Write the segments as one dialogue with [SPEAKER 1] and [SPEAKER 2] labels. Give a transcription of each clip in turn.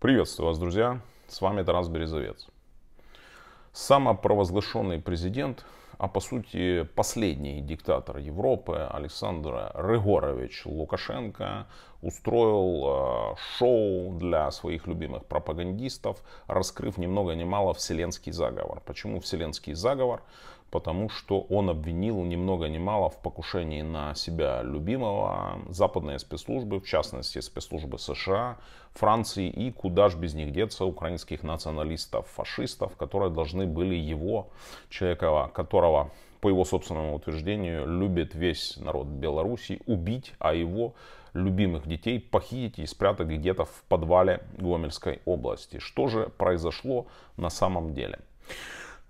[SPEAKER 1] Приветствую вас, друзья! С вами Тарас Березовец. Самопровозглашенный президент, а по сути последний диктатор Европы Александр Рыгорович Лукашенко устроил э, шоу для своих любимых пропагандистов, раскрыв немного много ни мало вселенский заговор. Почему вселенский заговор? потому что он обвинил ни много ни мало в покушении на себя любимого западные спецслужбы, в частности спецслужбы США, Франции и куда ж без них деться украинских националистов, фашистов, которые должны были его, человека, которого по его собственному утверждению, любит весь народ Беларуси убить, а его любимых детей похитить и спрятать где-то в подвале Гомельской области. Что же произошло на самом деле?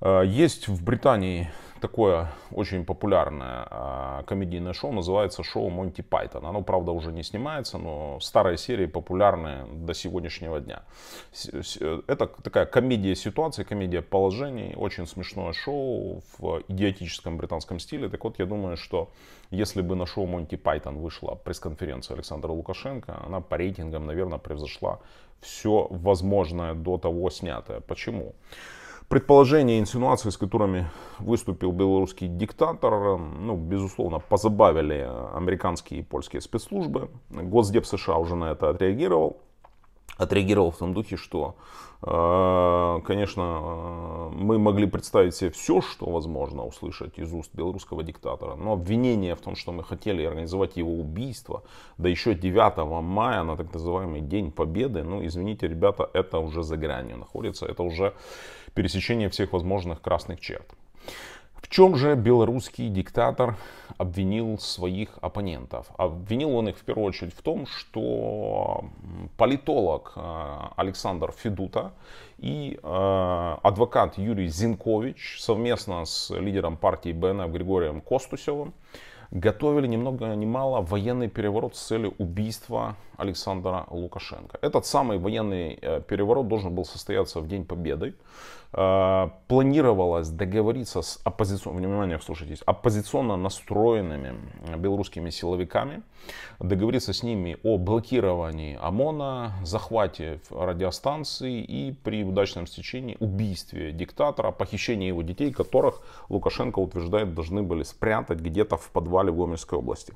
[SPEAKER 1] Э, есть в Британии такое очень популярное э, комедийное шоу, называется шоу Монти Пайтон. Оно, правда, уже не снимается, но старые серии популярны до сегодняшнего дня. Э, это такая комедия ситуации, комедия положений, очень смешное шоу в идиотическом британском стиле. Так вот, я думаю, что если бы на шоу Монти Пайтон вышла пресс-конференция Александра Лукашенко, она по рейтингам, наверное, превзошла все возможное до того снятое. Почему? Почему? Предположения и инсинуации, с которыми выступил белорусский диктатор, ну, безусловно, позабавили американские и польские спецслужбы. Госдеп США уже на это отреагировал отреагировал в том духе, что, э, конечно, мы могли представить себе все, что возможно услышать из уст белорусского диктатора, но обвинение в том, что мы хотели организовать его убийство, да еще 9 мая на так называемый День Победы, ну, извините, ребята, это уже за гранью находится, это уже пересечение всех возможных красных черт. В чем же белорусский диктатор обвинил своих оппонентов? Обвинил он их в первую очередь в том, что политолог э, Александр Федута и э, адвокат Юрий Зинкович совместно с лидером партии БНФ Григорием Костусевым готовили немного много ни мало военный переворот с целью убийства Александра Лукашенко. Этот самый военный э, переворот должен был состояться в День Победы. Э, планировалось договориться с оппозиционно, внимание, слушайтесь, оппозиционно настроенными э, белорусскими силовиками, договориться с ними о блокировании ОМОНа, захвате радиостанции и при удачном стечении убийстве диктатора, похищении его детей, которых Лукашенко утверждает должны были спрятать где-то в подвале в Гомельской области.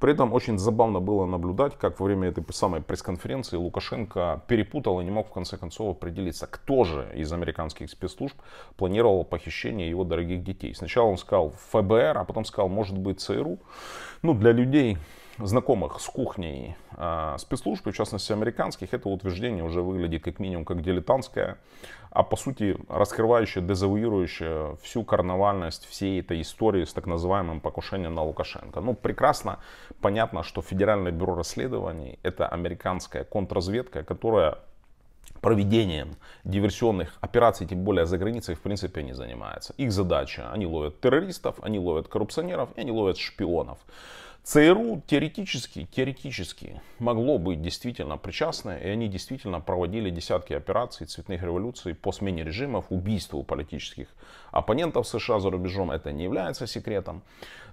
[SPEAKER 1] При этом очень забавно было наблюдать, как во время этой самой пресс-конференции Лукашенко перепутал и не мог в конце концов определиться, кто же из американских российских спецслужб планировало похищение его дорогих детей. Сначала он сказал ФБР, а потом сказал, может быть, ЦРУ. Ну, для людей, знакомых с кухней э, спецслужб, в частности американских, это утверждение уже выглядит как минимум как дилетантское, а по сути раскрывающее, дезавуирующее всю карнавальность всей этой истории с так называемым покушением на Лукашенко. Ну, прекрасно понятно, что Федеральное бюро расследований это американская контрразведка, которая проведением диверсионных операций, тем более за границей, в принципе, не занимается. Их задача, они ловят террористов, они ловят коррупционеров и они ловят шпионов. ЦРУ теоретически, теоретически могло быть действительно причастно, и они действительно проводили десятки операций, цветных революций по смене режимов, убийству политических оппонентов США за рубежом, это не является секретом.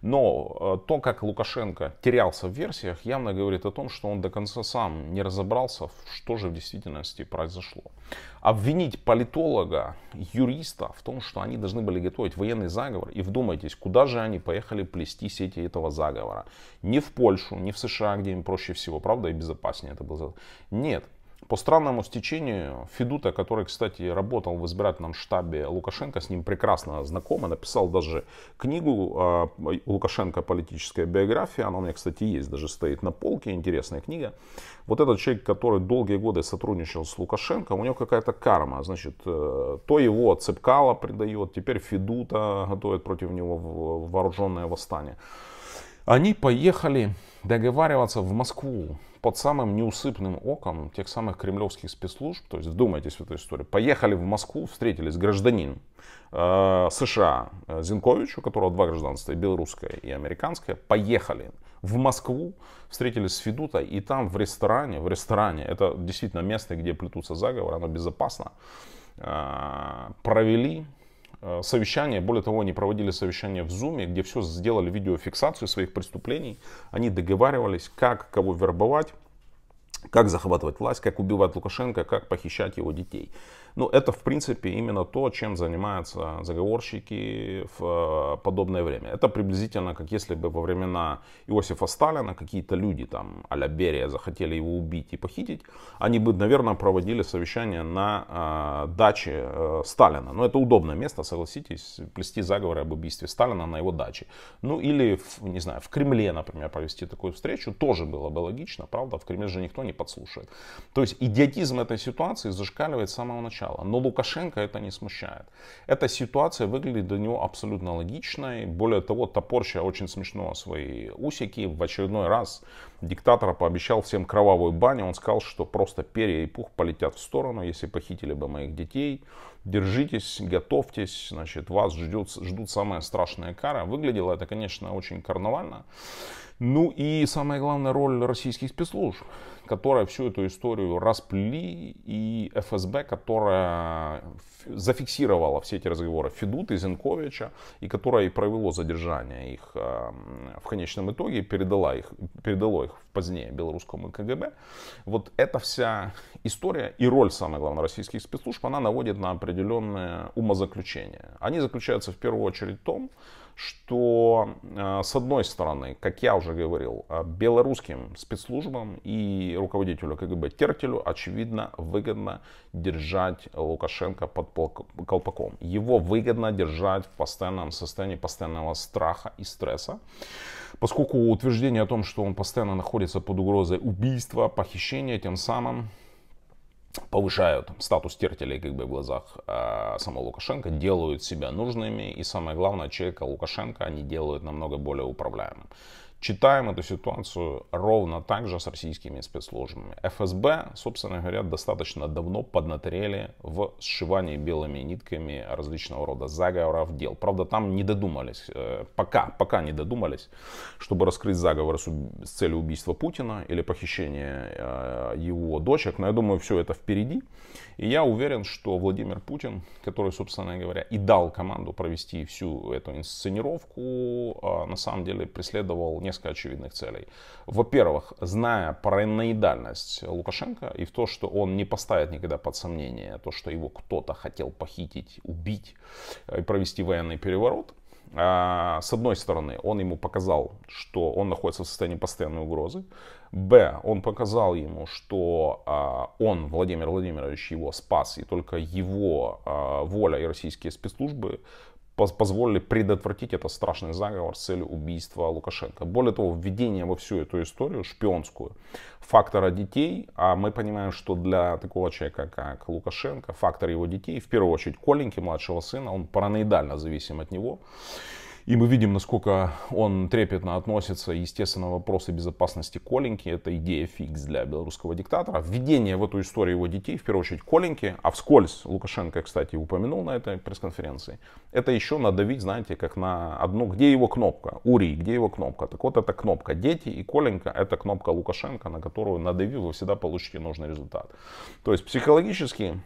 [SPEAKER 1] Но э, то, как Лукашенко терялся в версиях, явно говорит о том, что он до конца сам не разобрался, что же в действительности произошло. Обвинить политолога, юриста в том, что они должны были готовить военный заговор, и вдумайтесь, куда же они поехали плести сети этого заговора. Не в Польшу, не в США, где им проще всего, правда, и безопаснее это было. Нет, по странному стечению, Федута, который, кстати, работал в избирательном штабе Лукашенко, с ним прекрасно знакома, написал даже книгу а, «Лукашенко. Политическая биография». Она у меня, кстати, есть, даже стоит на полке, интересная книга. Вот этот человек, который долгие годы сотрудничал с Лукашенко, у него какая-то карма. Значит, э, то его Цепкало предает, теперь Федута готовит против него вооруженное восстание. Они поехали договариваться в Москву под самым неусыпным оком тех самых кремлевских спецслужб, то есть вдумайтесь в эту историю, поехали в Москву, встретились гражданин э, США э, Зинкович, у которого два гражданства, и белорусское, и американское, поехали в Москву, встретились с Федута, и там в ресторане, в ресторане, это действительно место, где плетутся заговоры, оно безопасно, э, провели Э, совещания, более того, они проводили совещания в Zoom, где все сделали видеофиксацию своих преступлений, они договаривались, как кого вербовать, как захватывать власть, как убивать Лукашенко, как похищать его детей. Ну, это, в принципе, именно то, чем занимаются заговорщики в э, подобное время. Это приблизительно, как если бы во времена Иосифа Сталина какие-то люди, там, а-ля Берия, захотели его убить и похитить, они бы, наверное, проводили совещание на э, даче э, Сталина. Но это удобное место, согласитесь, плести заговоры об убийстве Сталина на его даче. Ну, или, в, не знаю, в Кремле, например, провести такую встречу, тоже было бы логично, правда, в Кремле же никто не подслушает. То есть идиотизм этой ситуации зашкаливает с самого начала начала. Но Лукашенко это не смущает. Эта ситуация выглядит для него абсолютно логичной. Более того, Топорща очень смешно свои усики. В очередной раз диктатор пообещал всем кровавую баню. Он сказал, что просто перья и пух полетят в сторону, если похитили бы моих детей держитесь, готовьтесь, значит, вас ждет, ждут самая страшная кара. Выглядело это, конечно, очень карнавально. Ну и самая главная роль российских спецслужб, которые всю эту историю расплели, и ФСБ, которая зафиксировала все эти разговоры Федута и Зинковича, и которая и провело задержание их эм, в конечном итоге, передала их, передало их позднее белорусскому КГБ. Вот эта вся история и роль, самое главное, российских спецслужб, она наводит на определенные умозаключения. Они заключаются в первую очередь в том, что, э, с одной стороны, как я уже говорил, э, белорусским спецслужбам и руководителю КГБ Тертелю, очевидно, выгодно держать Лукашенко под колпаком. Его выгодно держать в постоянном состоянии постоянного страха и стресса. Поскольку утверждение о том, что он постоянно находится под угрозой убийства, похищения, тем самым повышают статус терпелей как бы в глазах э, самого Лукашенко, делают себя нужными, и самое главное, человека Лукашенко они делают намного более управляемым. Читаем эту ситуацию ровно так же с российскими спецслужбами. ФСБ, собственно говоря, достаточно давно поднатрели в сшивании белыми нитками различного рода заговоров дел. Правда, там не додумались, э, пока, пока не додумались, чтобы раскрыть заговор с целью убийства Путина или похищения э, его дочек. Но я думаю, все это впереди. И я уверен, что Владимир Путин, который, собственно говоря, и дал команду провести всю эту инсценировку, э, на самом деле преследовал несколько очевидных целей. Во-первых, зная параноидальность Лукашенко и в то, что он не поставит никогда под сомнение то, что его кто-то хотел похитить, убить и э, провести военный переворот, а, с одной стороны, он ему показал, что он находится в состоянии постоянной угрозы. Б, он показал ему, что а, он, Владимир Владимирович, его спас, и только его а, воля и российские спецслужбы позволили предотвратить этот страшный заговор с целью убийства Лукашенко. Более того, введение во всю эту историю шпионскую фактора детей, а мы понимаем, что для такого человека, как Лукашенко, фактор его детей, в первую очередь Коленьки, младшего сына, он параноидально зависим от него. И мы видим, насколько он трепетно относится, естественно, вопросы безопасности Коленьки. Это идея фикс для белорусского диктатора. Введение в эту историю его детей, в первую очередь Коленьки, а вскользь Лукашенко, кстати, упомянул на этой пресс-конференции, это еще надавить, знаете, как на одну, где его кнопка, Урий, где его кнопка. Так вот, это кнопка дети и Коленька, это кнопка Лукашенко, на которую надавив, вы всегда получите нужный результат. То есть психологически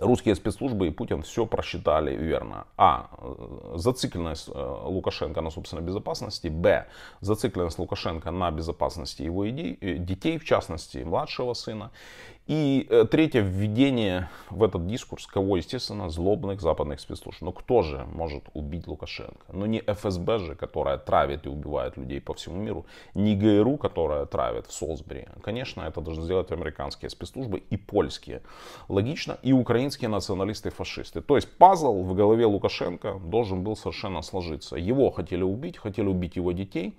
[SPEAKER 1] русские спецслужбы и Путин все просчитали верно. А. Э, зацикленность э, Лукашенко на собственной безопасности. Б. Зацикленность Лукашенко на безопасности его идей, э, детей, в частности, младшего сына. И э, третье введение в этот дискурс, кого, естественно, злобных западных спецслужб. Но кто же может убить Лукашенко? Но не ФСБ же, которая травит и убивает людей по всему миру, не ГРУ, которая травит в Солсбери. Конечно, это должны сделать американские спецслужбы и польские. Логично, и украинские националисты и фашисты. То есть пазл в голове Лукашенко должен был совершенно сложиться. Его хотели убить, хотели убить его детей.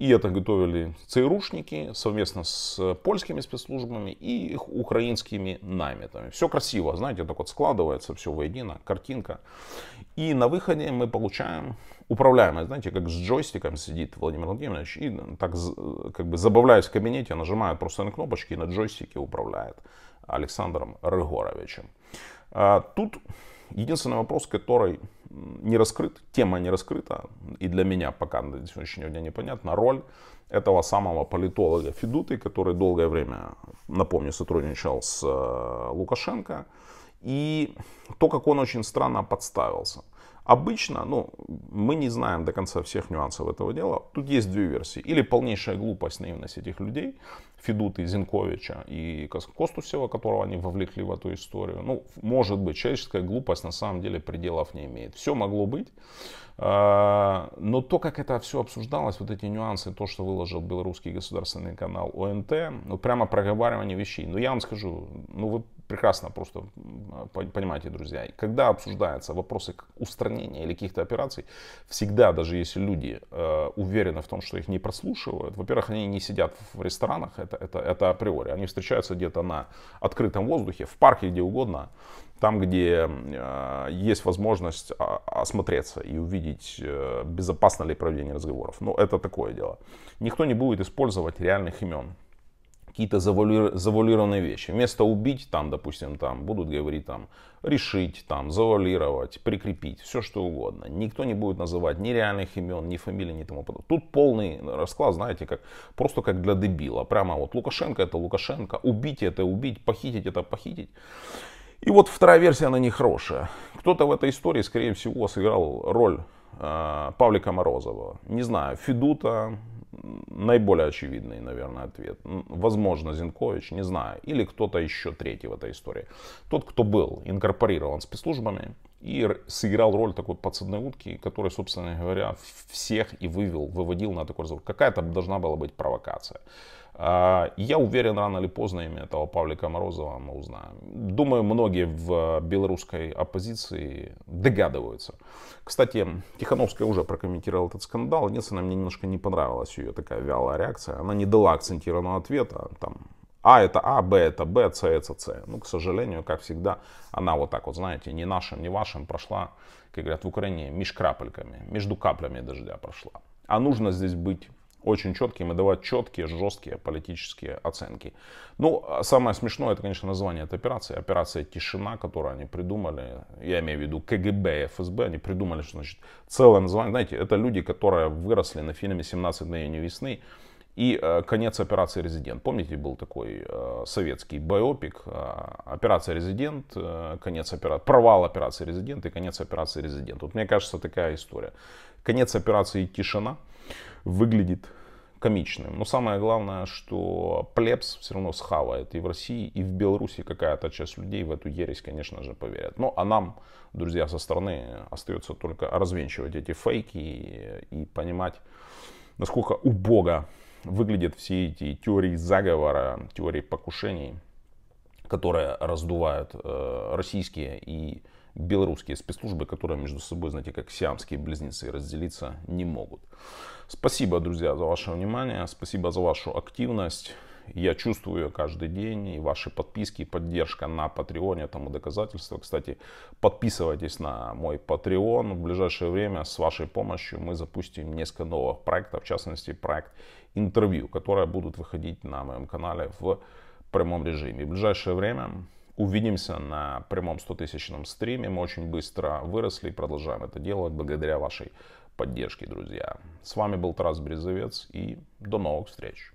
[SPEAKER 1] И это готовили ЦРУшники совместно с польскими спецслужбами и их украинскими наметами. Все красиво, знаете, так вот складывается все воедино, картинка. И на выходе мы получаем управляемое, знаете, как с джойстиком сидит Владимир Владимирович и так как бы забавляясь в кабинете, нажимает просто на кнопочки и на джойстике управляет Александром Рыгоровичем. А тут единственный вопрос, который не раскрыт, тема не раскрыта, и для меня пока до сегодняшнего дня непонятна роль этого самого политолога Федуты, который долгое время, напомню, сотрудничал с э, Лукашенко, и то, как он очень странно подставился – Обычно, ну, мы не знаем до конца всех нюансов этого дела. Тут есть две версии. Или полнейшая глупость, наивность этих людей, Федута и Зинковича и Костусева, которого они вовлекли в эту историю. Ну, может быть, человеческая глупость на самом деле пределов не имеет. Все могло быть. А, но то, как это все обсуждалось, вот эти нюансы, то, что выложил белорусский государственный канал ОНТ, ну, прямо проговаривание вещей. Но ну, я вам скажу, ну, вы прекрасно просто понимаете, друзья, когда обсуждаются вопросы устранения или каких-то операций, всегда, даже если люди э, уверены в том, что их не прослушивают, во-первых, они не сидят в ресторанах, это, это, это априори, они встречаются где-то на открытом воздухе, в парке, где угодно, там, где э, есть возможность а, осмотреться и увидеть, э, безопасно ли проведение разговоров. Но это такое дело. Никто не будет использовать реальных имен какие-то завуалированные вещи. Вместо убить, там, допустим, там, будут говорить там, решить, там, завуалировать, прикрепить, все что угодно. Никто не будет называть ни реальных имен, ни фамилий, ни тому подобное. Тут полный расклад, знаете, как, просто как для дебила. Прямо вот Лукашенко это Лукашенко, убить это убить, похитить это похитить. И вот вторая версия, она нехорошая. Кто-то в этой истории, скорее всего, сыграл роль э, Павлика Морозова. Не знаю, Федута, наиболее очевидный, наверное, ответ. Возможно, Зинкович, не знаю. Или кто-то еще третий в этой истории. Тот, кто был инкорпорирован спецслужбами и сыграл роль такой подсадной утки, который, собственно говоря, всех и вывел, выводил на такой разговор. Какая-то должна была быть провокация. А, я уверен, рано или поздно имя этого Павлика Морозова мы узнаем. Думаю, многие в белорусской оппозиции догадываются. Кстати, Тихановская уже прокомментировала этот скандал. Единственное, мне немножко не понравилась ее такая вялая реакция. Она не дала акцентированного ответа. Там, а это А, Б это Б, С это С. Ну, к сожалению, как всегда, она вот так вот, знаете, не нашим, не вашим прошла, как говорят в Украине, меж крапельками, между каплями дождя прошла. А нужно здесь быть очень четким и давать четкие, жесткие политические оценки. Ну, а самое смешное, это, конечно, название этой операции. Операция «Тишина», которую они придумали, я имею в виду КГБ и ФСБ, они придумали, что значит целое название. Знаете, это люди, которые выросли на фильме «17 июне весны и э, конец операции «Резидент». Помните, был такой э, советский биопик? Э, операция «Резидент», э, конец операции, провал операции «Резидент» и конец операции «Резидент». Вот мне кажется, такая история. Конец операции «Тишина» выглядит комичным. Но самое главное, что плебс все равно схавает и в России, и в Беларуси какая-то часть людей в эту ересь, конечно же, поверят. Ну, а нам, друзья, со стороны остается только развенчивать эти фейки и, и понимать, насколько убого выглядят все эти теории заговора, теории покушений, которые раздувают э, российские и белорусские спецслужбы, которые между собой, знаете, как сиамские близнецы, разделиться не могут. Спасибо, друзья, за ваше внимание, спасибо за вашу активность. Я чувствую ее каждый день, и ваши подписки, и поддержка на Патреоне тому доказательство. Кстати, подписывайтесь на мой Patreon. В ближайшее время с вашей помощью мы запустим несколько новых проектов, в частности, проект интервью, которые будут выходить на моем канале в прямом режиме. В ближайшее время Увидимся на прямом 100-тысячном стриме. Мы очень быстро выросли и продолжаем это делать благодаря вашей поддержке, друзья. С вами был Тарас Брезовец и до новых встреч.